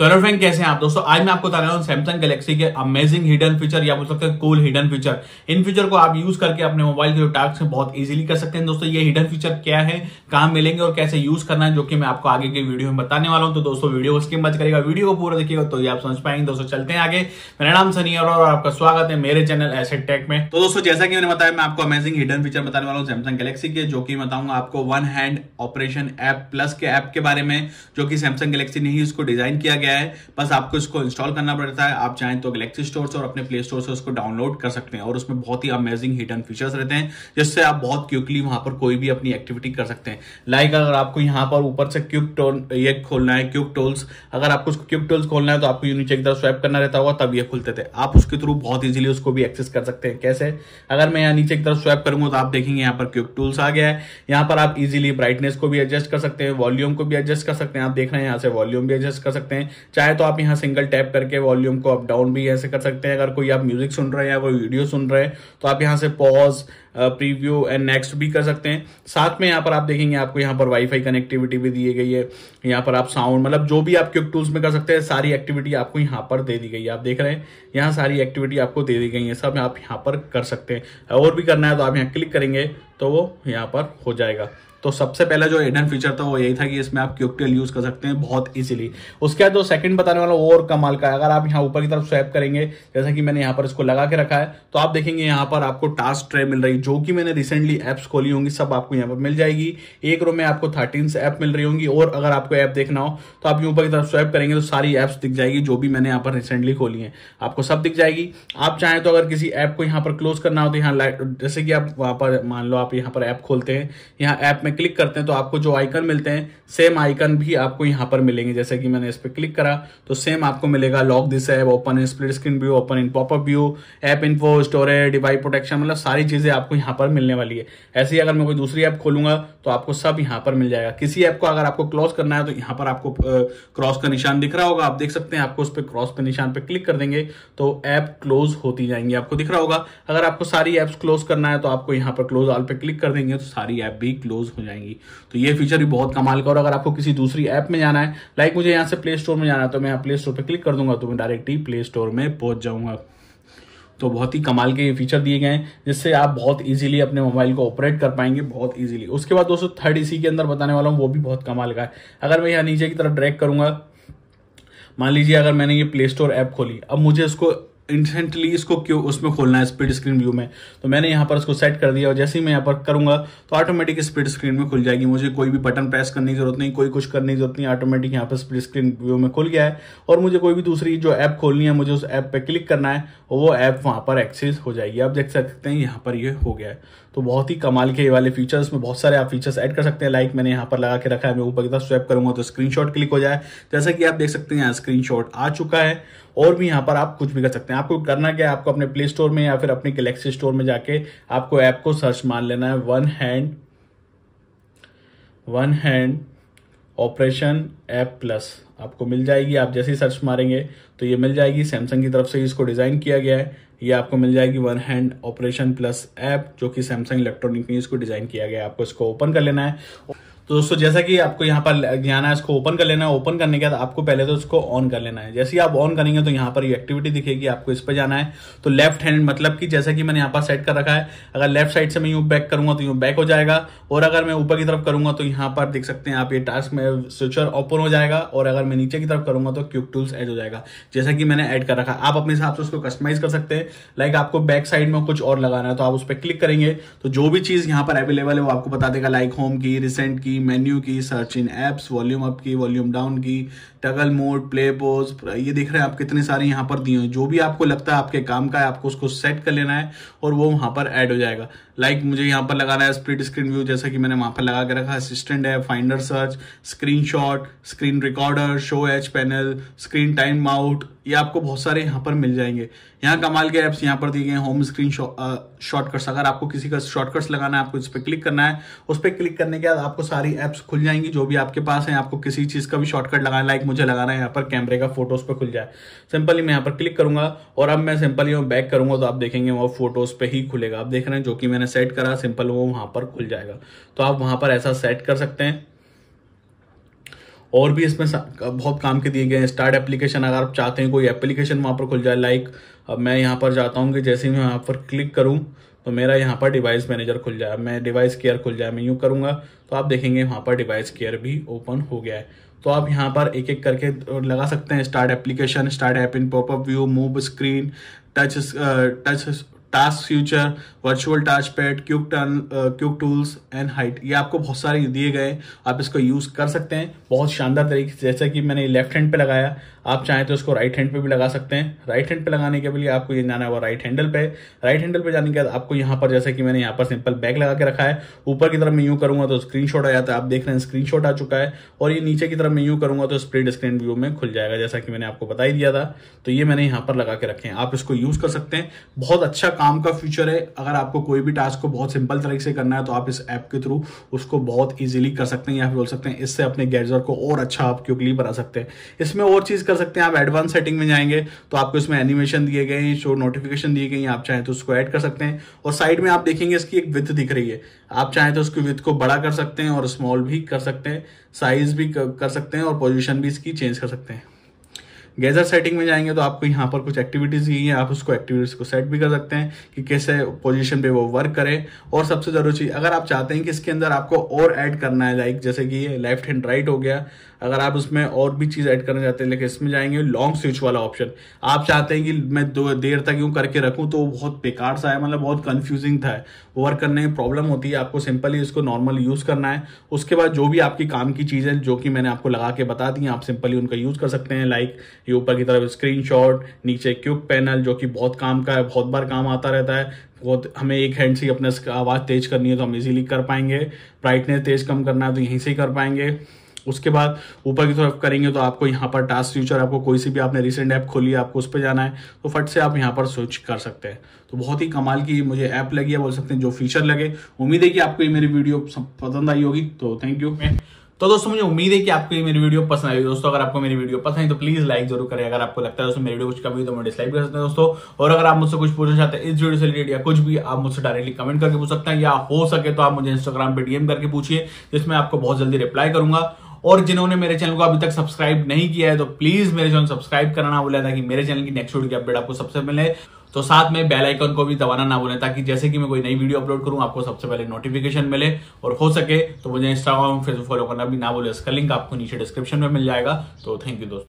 तो एरोफ्रेंड कैसे हैं आप दोस्तों आज मैं आपको बता रहा हूँ सैमसंग गैलेक्सी के अमेजिंग हिडन फीचर या बोल सकते हैं कूल हिडन फीचर इन फीचर को आप यूज करके अपने मोबाइल के जो टास्क हैं बहुत इजीली कर सकते हैं दोस्तों ये हिडन फीचर क्या है कहाँ मिलेंगे और कैसे यूज करना है जो कि मैं आपको आगे की वीडियो में बताने वाला हूँ तो दोस्तों वीडियो को स्किप करेगा वीडियो को पूरा देखिएगा तो ये आप समझ पाएंगे दोस्तों चलते हैं आगे मेरा नाम सनी और आपका स्वागत है मेरे चैनल एसेट टेक में तो दोस्तों जैसा कि मैंने बताया मैं आपको अमेजिंग हिडन फीचर बताने वाला हूँ सैमसंग गैलेक्सी के जो कि बताऊंगा आपको one hand operation app plus के ऐप के बारे में जो कि सैमसंग गैलेक्सी ने ही उसको डिजाइन किया गया गया है बस आपको इसको इंस्टॉल करना पड़ता है आप चाहें तो गलेक्सी स्टोर से और अपने प्ले स्टोर से उसको डाउनलोड कर सकते हैं और उसमें बहुत ही अमेजिंग हिडन फीचर्स रहते हैं जिससे आप बहुत क्विकली वहां पर कोई भी अपनी एक्टिविटी कर सकते हैं लाइक अगर आपको यहाँ पर ऊपर से क्यूब टोल ये खोलना है क्यूब टोल्स अगर आपको उसको क्यूब टोल्स खोलना है तो आपको यूनिचे की तरफ स्वैप करना रहता होगा तब ये खुलते थे आप उसके थ्रू बहुत ईजिली उसको भी एक्सेस कर सकते हैं कैसे अगर मैं यहाँ नीचे की तरफ स्वैप करूंगा तो आप देखेंगे यहाँ पर क्यूब टूल्स आ गया है यहाँ पर आप इजिली ब्राइटनेस को भी एडजस्ट कर सकते हैं वॉल्यूम को भी एडजस्ट कर सकते हैं आप देख रहे हैं यहाँ से वॉल्यूम भी एडजस्ट कर सकते हैं चाहे तो आप यहाँ सिंगल टैप करके वॉल्यूम को अप डाउन भी ऐसे कर सकते हैं अगर कोई आप म्यूजिक सुन रहे हैं या कोई वीडियो सुन रहे हैं तो आप यहाँ से पॉज प्रीव्यू एंड नेक्स्ट भी कर सकते हैं साथ में यहाँ पर आप देखेंगे आपको यहाँ पर वाईफाई कनेक्टिविटी भी दी गई है यहाँ पर आप साउंड मतलब जो भी आप क्यूक टूल्स में कर सकते हैं सारी एक्टिविटी आपको यहाँ पर दे दी गई है आप देख रहे हैं यहाँ सारी एक्टिविटी आपको दे दी गई है सब आप यहाँ पर कर सकते हैं और भी करना है तो आप यहाँ क्लिक करेंगे तो वो यहाँ पर हो जाएगा तो सबसे पहला जो हिडन फीचर था वो यही था कि इसमें आप क्यूकटेल यूज़ कर सकते हैं बहुत इजीली उसके बाद जो सेकंड बताने वाला वो और कमाल का है अगर आप यहाँ ऊपर की तरफ स्वैप करेंगे जैसा कि मैंने यहाँ पर इसको लगा के रखा है तो आप देखेंगे यहाँ पर आपको टास्क ट्रे मिल रही जो कि मैंने रिसेंटली एप्स खोली होंगी सब आपको यहाँ पर मिल जाएगी एक रो में आपको थर्टीन ऐप मिल रही होंगी और अगर आपको ऐप देखना हो तो आप ऊपर की तरफ स्वैप करेंगे तो सारी एप्स दिख जाएगी जो भी मैंने यहाँ पर रिसेंटली खोली है आपको सब दिख जाएगी आप चाहें तो अगर किसी ऐप को यहाँ पर क्लोज करना हो तो यहाँ जैसे कि आप वहाँ पर मान लो आप यहाँ पर ऐप खोलते हैं यहाँ ऐप में में क्लिक करते हैं तो आपको जो आइकन मिलते हैं सेम आइकन भी आपको यहां पर मिलेंगे जैसे कि मैंने इस पर क्लिक करा तो सेम आपको मिलेगा lock this app open in split screen view open in popup view app in storage device protection मतलब सारी चीजें आपको यहां पर मिलने वाली है ऐसे ही अगर मैं कोई दूसरी ऐप खोलूंगा तो आपको सब यहां पर मिल जाएगा किसी ऐप को अगर आपको क्लोज करना है तो यहां पर आपको क्रॉस का निशान दिख रहा होगा आप देख सकते हैं आपको उस पर क्रॉस पे निशान पर क्लिक कर देंगे तो ऐप क्लोज होती जाएंगी आपको दिख रहा होगा अगर आपको सारी एप्स क्लोज करना है तो आपको यहां पर क्लोज ऑल पे क्लिक कर देंगे तो सारी ऐप भी क्लोज हो में जाएंगी तो ये फीचर भी बहुत कमाल का और अगर आपको किसी दूसरी ऐप में जाना है लाइक मुझे यहाँ से प्ले स्टोर में जाना है तो मैं यहाँ प्ले स्टोर पर क्लिक कर दूंगा तो मैं डायरेक्ट ही प्ले स्टोर में पहुंच जाऊंगा तो बहुत ही कमाल के ये फीचर दिए गए हैं जिससे आप बहुत इजीली अपने मोबाइल को ऑपरेट कर पाएंगे बहुत इजीली उसके बाद दोस्तों थर्ड इसी के अंदर बताने वाला हूँ वो भी बहुत कमाल का है अगर मैं यहाँ नीचे की तरफ ड्रैग करूंगा मान लीजिए अगर मैंने ये प्ले स्टोर ऐप खोली अब मुझे उसको इंस्टेंटली इसको क्यों उसमें खोलना है स्पीड स्क्रीन व्यू में तो मैंने यहाँ पर इसको सेट कर दिया और जैसे ही मैं यहाँ पर करूंगा तो ऑटोमेटिक स्पीड स्क्रीन में खुल जाएगी मुझे कोई भी बटन प्रेस करने की जरूरत नहीं कोई कुछ करने की जरूरत नहीं ऑटोमेटिक यहाँ पर स्पीड स्क्रीन व्यू में खुल गया है और मुझे कोई भी दूसरी जो ऐप खोलनी है मुझे उस ऐप पर क्लिक करना है और वो ऐप वहाँ पर एक्सेस हो जाएगी आप देख सकते हैं यहाँ पर ये हो गया है तो बहुत ही कमाल के वाले फीचर्स में बहुत सारे आप फीचर्स ऐड कर सकते हैं लाइक मैंने यहाँ पर लगा के रखा है मैं ऊपर की तरफ स्वैप करूंगा तो स्क्रीनशॉट क्लिक हो जाए जैसा कि आप देख सकते हैं यहाँ स्क्रीनशॉट आ चुका है और भी यहाँ पर आप कुछ भी कर सकते हैं आपको करना क्या है आपको अपने प्ले स्टोर में या फिर अपने गलेक्सी स्टोर में जाके आपको ऐप को सर्च मान लेना है one hand one hand operation app plus आपको मिल जाएगी आप जैसे ही सर्च मारेंगे तो ये मिल जाएगी सैमसंग की तरफ से इसको डिज़ाइन किया गया है ये आपको मिल जाएगी one hand operation plus app जो कि सैमसंग इलेक्ट्रॉनिक ने इसको डिज़ाइन किया गया है आपको इसको ओपन कर लेना है तो दोस्तों जैसा कि आपको यहाँ पर ध्यान है इसको ओपन कर लेना है ओपन करने के बाद आपको पहले तो इसको ऑन कर लेना है जैसे ही आप ऑन करेंगे तो यहाँ पर ये एक्टिविटी दिखेगी आपको इस पर जाना है तो लेफ्ट हैंड मतलब कि जैसा कि मैंने यहाँ पर सेट कर रखा है अगर लेफ्ट साइड से मैं यूँ बैक करूंगा तो यूँ बैक हो जाएगा और अगर मैं ऊपर की तरफ करूंगा तो यहाँ पर देख सकते हैं आप ये टास्क में स्विचर ओपन हो जाएगा और अगर मैं नीचे की तरफ करूंगा तो क्यूक टूल्स एड हो जाएगा जैसा कि मैंने ऐड कर रखा आप अपने हिसाब से उसको कस्टमाइज कर सकते हैं लाइक आपको बैक साइड में कुछ और लगाना है तो आप उस पर क्लिक करेंगे तो जो भी चीज़ यहाँ पर अवेलेबल है वो आपको बता देगा लाइक होम की रिसेंट की मेन्यू की search in apps volume up की वॉल्यूम डाउन की टगल मोड प्ले पोज ये देख रहे हैं आप कितने सारे यहाँ पर दिए हैं जो भी आपको लगता है आपके काम का है आपको उसको सेट कर लेना है और वो वहाँ पर ऐड हो जाएगा लाइक like मुझे यहाँ पर लगाना है स्प्लिट स्क्रीन व्यू जैसा कि मैंने वहाँ पर लगा के रखा असिस्टेंट है finder search screen screen recorder show edge panel screen time out ये आपको बहुत सारे यहाँ पर मिल जाएंगे यहाँ कमाल के ऐप्स यहाँ पर दिए गए होम स्क्रीन शॉर्टकट्स अगर आपको किसी का शॉर्टकट्स लगाना है आपको इस पर क्लिक करना है उस पर क्लिक करने के बाद आपको सारी ऐप्स खुल जाएंगी जो भी आपके पास है आपको किसी चीज़ का भी शॉर्टकट लगाना लाइक मुझे लगाना है यहाँ पर कैमरे का फोटोज पर खुल जाए सिंपली मैं यहाँ पर क्लिक करूंगा और अब मैं सिंपली वो बैक करूंगा तो आप देखेंगे वो फोटोज पे ही खुलेगा आप देख रहे हैं जो कि मैंने सेट करा सिंपल वो वहां पर खुल जाएगा तो आप वहां पर ऐसा सेट कर सकते हैं और भी इसमें बहुत काम के दिए गए हैं स्टार्ट एप्लीकेशन अगर आप चाहते हैं कोई एप्लीकेशन वहां पर खुल जाए लाइक अब मैं यहाँ पर जाता हूँ कि जैसे ही मैं यहाँ पर क्लिक करूँ तो मेरा यहाँ पर डिवाइस मैनेजर खुल जाए मैं डिवाइस केयर खुल जाए मैं यूँ करूँगा तो आप देखेंगे वहाँ पर डिवाइस केयर भी ओपन हो गया है तो आप यहाँ पर एक एक करके लगा सकते हैं start application start app in popup view move screen touch touch task future virtual touch pad quick turn quick tools and height ये आपको बहुत सारे दिए गए आप इसको यूज़ कर सकते हैं बहुत शानदार तरीके से जैसा कि मैंने लेफ्ट हैंड पे लगाया आप चाहें तो इसको राइट हैंड पे भी लगा सकते हैं राइट हैंड पे लगाने के लिए आपको ये जाना होगा राइट हैंडल पे राइट हैंडल पे जाने के बाद आपको यहाँ पर जैसे कि मैंने यहाँ पर सिंपल बैग लगा के रखा है ऊपर की तरफ मैं यूँ करूँगा तो स्क्रीन आ जाता है आप देख रहे हैं स्क्रीन आ चुका है और ये नीचे की तरफ मैं यूँ करूँगा तो स्प्रिड स्क्रीन व्यू में खुल जाएगा जैसा कि मैंने आपको बता ही दिया था तो ये मैंने यहाँ पर लगा के रखे हैं आप इसको यूज़ कर सकते हैं बहुत अच्छा काम का फ्यूचर है अगर आपको कोई भी टास्क को बहुत सिंपल तरीके से करना है तो आप इस ऐप के थ्रू उसको बहुत ईजिली कर सकते हैं या फिर बोल सकते हैं इससे अपने गैजर को और अच्छा आप क्योंकि बना सकते हैं इसमें और चीज़ कर सकते हैं आप एडवांस सेटिंग में जाएंगे तो आपको इसमें एनिमेशन दिए गए हैं शो नोटिफिकेशन दिए गए हैं आप चाहें तो उसको ऐड कर सकते हैं और साइड में आप देखेंगे इसकी एक विथ दिख रही है आप चाहें तो उसकी विथ को बड़ा कर सकते हैं और स्मॉल भी कर सकते हैं साइज भी कर सकते हैं और पोजिशन भी इसकी चेंज कर सकते हैं गैजर सेटिंग में जाएंगे तो आपको यहाँ पर कुछ एक्टिविटीज़ दी है आप उसको एक्टिविटीज़ को सेट भी कर सकते हैं कि कैसे पोजिशन पे वो वर्क करे और सबसे ज़रूरी चीज़ अगर आप चाहते हैं कि इसके अंदर आपको और एड करना है लाइक जैसे कि लेफ्ट हैंड राइट हो गया अगर आप उसमें और भी चीज़ ऐड करना चाहते हैं लेकिन इसमें जाएंगे लॉन्ग स्विच वाला ऑप्शन आप चाहते हैं कि मैं दो देर तक यूं करके रखूं तो बहुत बेकार सा है मतलब बहुत कंफ्यूजिंग था वर्क करने में प्रॉब्लम होती है आपको सिंपली इसको नॉर्मल यूज़ करना है उसके बाद जो भी आपकी काम की चीज़ें जो कि मैंने आपको लगा के बता दी आप सिंपली उनका यूज़ कर सकते हैं लाइक कि ऊपर की तरफ स्क्रीनशॉट नीचे क्यूक पैनल जो कि बहुत काम का है बहुत बार काम आता रहता है बहुत हमें एक हैंड से अपने आवाज़ तेज करनी है तो हम इजीली कर पाएंगे ब्राइटनेस तेज कम करना है तो यहीं से ही कर पाएंगे उसके बाद ऊपर की तरफ करेंगे तो आपको यहाँ पर टास्क फ्यूचर आपको कोई सी भी आपने रिसेंट ऐप खोली है आपको उस पर जाना है तो फट से आप यहाँ पर स्विच कर सकते हैं तो बहुत ही कमाल की मुझे ऐप लगी है बोल सकते हैं जो फीचर लगे उम्मीद है कि आपको ये मेरी वीडियो पसंद आई होगी तो थैंक यू तो दोस्तों मुझे उम्मीद है कि आपको ये मेरी वीडियो पसंद आई दोस्तों अगर आपको मेरी वीडियो पसंद आई तो प्लीज लाइक जरूर करें अगर आपको लगता है दोस्तों मेरी वीडियो कुछ कभी तो मैं डिसलाइक कर सकते हैं दोस्तों और अगर आप मुझसे कुछ पूछना चाहते हैं इस वीडियो से रिलेटेड या कुछ भी आप मुझसे डायरेक्टली कमेंट करके पूछ सकते हैं या हो सके तो आप मुझे इंस्टाग्राम पर डीएम करके पूछिए जिसमें आपको बहुत जल्दी रिप्लाई करूंगा और जिन्होंने मेरे चैनल को अभी तक सब्सक्राइब नहीं किया है तो प्लीज मेरे चैनल सब्सक्राइब करना ना ताकि मेरे चैनल की नेक्स्ट वीडियो की अपडेट आपको सबसे मिले तो साथ में बेल आइकन को भी दबाना ना बोले ताकि जैसे कि मैं कोई नई वीडियो अपलोड करूं आपको सबसे पहले नोटिफिकेशन मिले और हो सके तो मुझे इंस्टाग्राम फेसबुक फॉलो करना भी ना बोले इसका लिंक आपको नीचे डिस्क्रिप्शन में मिल जाएगा तो थैंक यू दोस्तों